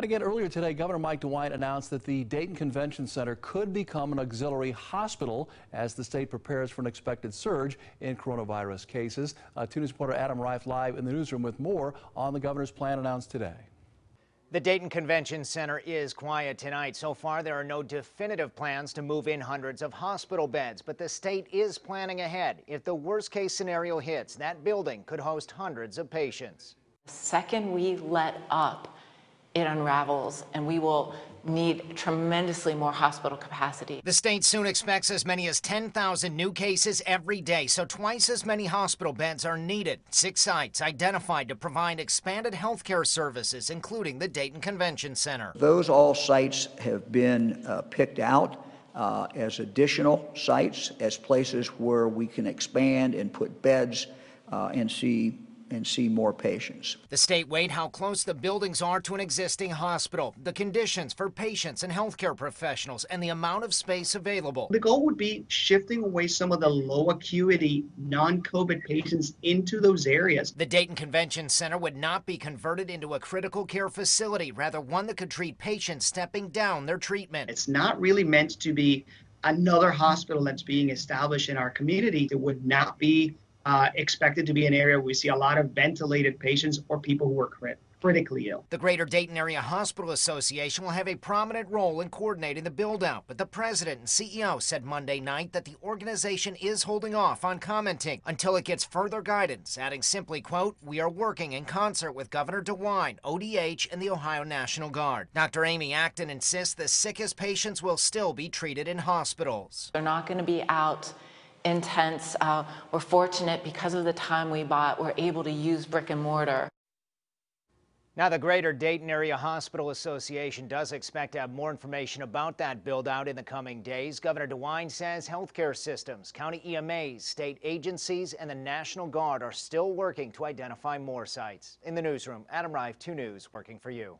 And again, earlier today, Governor Mike DeWine announced that the Dayton Convention Center could become an auxiliary hospital as the state prepares for an expected surge in coronavirus cases. Uh, Two News reporter Adam Reif live in the newsroom with more on the governor's plan announced today. The Dayton Convention Center is quiet tonight. So far, there are no definitive plans to move in hundreds of hospital beds, but the state is planning ahead. If the worst case scenario hits, that building could host hundreds of patients. The second we let up, it unravels and we will need tremendously more hospital capacity. The state soon expects as many as 10,000 new cases every day, so twice as many hospital beds are needed. Six sites identified to provide expanded health care services, including the Dayton Convention Center. Those all sites have been uh, picked out. Uh, as additional sites, as places where we can expand and put beds uh, and see and see more patients. The state weighed how close the buildings are to an existing hospital, the conditions for patients and healthcare professionals, and the amount of space available. The goal would be shifting away some of the low acuity, non COVID patients into those areas. The Dayton Convention Center would not be converted into a critical care facility, rather, one that could treat patients stepping down their treatment. It's not really meant to be another hospital that's being established in our community. It would not be uh, expected to be an area where we see a lot of ventilated patients or people who are crit critically ill. The Greater Dayton Area Hospital Association will have a prominent role in coordinating the buildout, but the president and CEO said Monday night that the organization is holding off on commenting until it gets further guidance, adding simply, quote, we are working in concert with Governor DeWine, ODH, and the Ohio National Guard. Dr. Amy Acton insists the sickest patients will still be treated in hospitals. They're not going to be out intense. Uh, we're fortunate because of the time we bought, we're able to use brick and mortar. Now, the Greater Dayton Area Hospital Association does expect to have more information about that buildout in the coming days. Governor DeWine says healthcare systems, county EMAs, state agencies, and the National Guard are still working to identify more sites. In the newsroom, Adam Rive, 2 News, working for you.